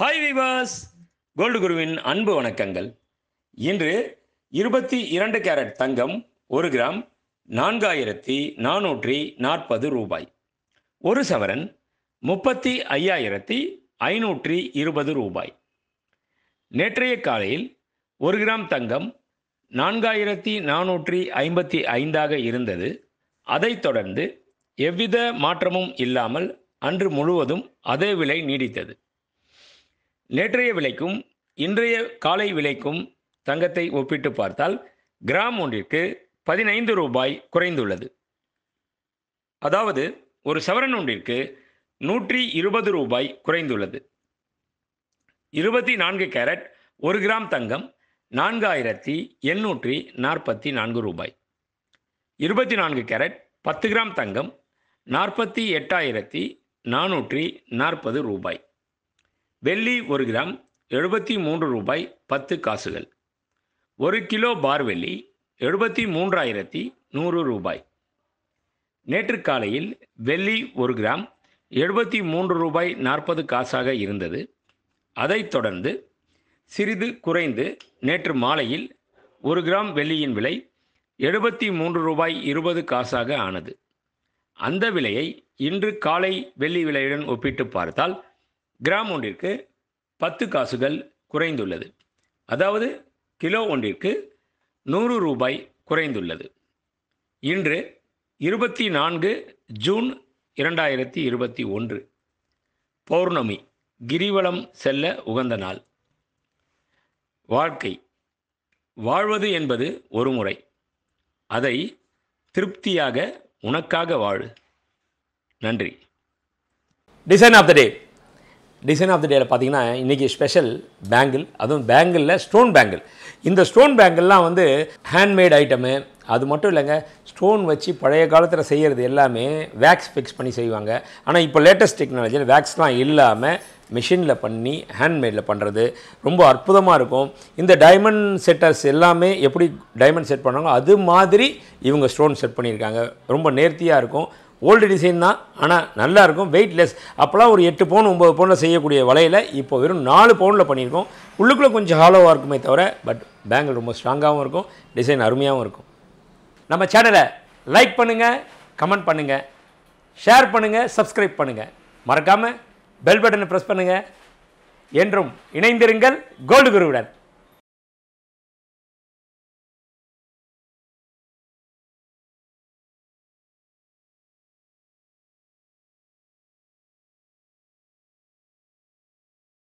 hi விவாஸ் gold குருவின் அன்பு வணக்கங்கள் இன்று இருபத்தி இரண்டு கேரட் தங்கம் ஒரு கிராம் நான்காயிரத்தி நானூற்றி நாற்பது ரூபாய் ஒரு சவரன் முப்பத்தி ஐயாயிரத்தி ஐநூற்றி இருபது ரூபாய் நேற்றைய காலையில் ஒரு கிராம் தங்கம் நான்காயிரத்தி நானூற்றி ஐம்பத்தி ஐந்தாக இருந்தது அதைத் தொடர்ந்து எவ்வித மாற்றமும் இல்லாமல் அன்று முழுவதும் அதே விலை நீடித்தது நேற்றைய விலைக்கும் இன்றைய காலை விலைக்கும் தங்கத்தை ஒப்பிட்டு பார்த்தால் கிராம் ஒன்றிற்கு பதினைந்து ரூபாய் குறைந்துள்ளது அதாவது ஒரு சவரன் ஒன்றிற்கு நூற்றி இருபது ரூபாய் குறைந்துள்ளது இருபத்தி நான்கு கேரட் ஒரு கிராம் தங்கம் நான்காயிரத்தி எண்ணூற்றி நாற்பத்தி நான்கு ரூபாய் இருபத்தி நான்கு கேரட் பத்து கிராம் தங்கம் நாற்பத்தி எட்டாயிரத்தி நானூற்றி நாற்பது ரூபாய் வெள்ளி ஒரு கிராம் எழுபத்தி மூன்று ரூபாய் பத்து காசுகள் ஒரு கிலோ பார் வெள்ளி எழுபத்தி மூன்றாயிரத்தி நூறு ரூபாய் நேற்று காலையில் வெள்ளி ஒரு கிராம் எழுபத்தி மூன்று ரூபாய் நாற்பது காசாக இருந்தது அதைத் தொடர்ந்து சிறிது குறைந்து நேற்று மாலையில் ஒரு கிராம் வெள்ளியின் விலை எழுபத்தி மூன்று ரூபாய் இருபது காசாக ஆனது அந்த விலையை இன்று காலை வெள்ளி விலையுடன் ஒப்பிட்டு பார்த்தால் கிராம் ஒன்றிற்கு பத்து காசுகள் குறைந்துள்ளது அதாவது கிலோ ஒன்றிற்கு நூறு ரூபாய் குறைந்துள்ளது இன்று இருபத்தி நான்கு ஜூன் இரண்டாயிரத்தி இருபத்தி ஒன்று பௌர்ணமி கிரிவலம் செல்ல உகந்த நாள் வாழ்க்கை வாழ்வது என்பது ஒரு முறை அதை திருப்தியாக உனக்காக வாழு நன்றி design of the day design of the டேயில் பார்த்தீங்கன்னா இன்றைக்கி ஸ்பெஷல் பேங்கிள் அதுவும் பேங்கிளில் ஸ்டோன் பேங்கிள் இந்த ஸ்டோன் பேங்கிள்லாம் வந்து ஹேண்ட்மேட் ஐட்டமு அது மட்டும் இல்லைங்க ஸ்டோன் வச்சு பழைய காலத்தில் செய்கிறது எல்லாமே வேக்ஸ் ஃபிக்ஸ் பண்ணி செய்வாங்க ஆனால் இப்போ லேட்டஸ்ட் டெக்னாலஜியில் வேக்ஸ்லாம் இல்லாமல் மிஷினில் பண்ணி ஹேண்ட்மேடில் பண்ணுறது ரொம்ப அற்புதமாக இருக்கும் இந்த டைமண்ட் செட்டர்ஸ் எல்லாமே எப்படி டைமண்ட் செட் பண்ணாங்களோ அது மாதிரி இவங்க ஸ்டோன் செட் பண்ணியிருக்காங்க ரொம்ப நேர்த்தியாக இருக்கும் ஓல்டு டிசைன் தான் ஆனால் நல்லாயிருக்கும் வெயிட் லெஸ் அப்போலாம் ஒரு எட்டு பவுன் ஒம்பது பவுனில் செய்யக்கூடிய வலையில் இப்போ வெறும் நாலு பவுனில் பண்ணியிருக்கோம் உள்ளுக்குள்ளே கொஞ்சம் ஹாலோவாக இருக்குமே தவிர பட் பேங்கிள் ரொம்ப ஸ்ட்ராங்காகவும் இருக்கும் டிசைன் அருமையாகவும் இருக்கும் நம்ம சேனலை லைக் பண்ணுங்கள் கமெண்ட் பண்ணுங்கள் ஷேர் பண்ணுங்கள் சப்ஸ்கிரைப் பண்ணுங்கள் மறக்காமல் பெல் பட்டனை ப்ரெஸ் பண்ணுங்கள் என்றும் இணைந்திருங்கள் கோல்டு குருவுடன்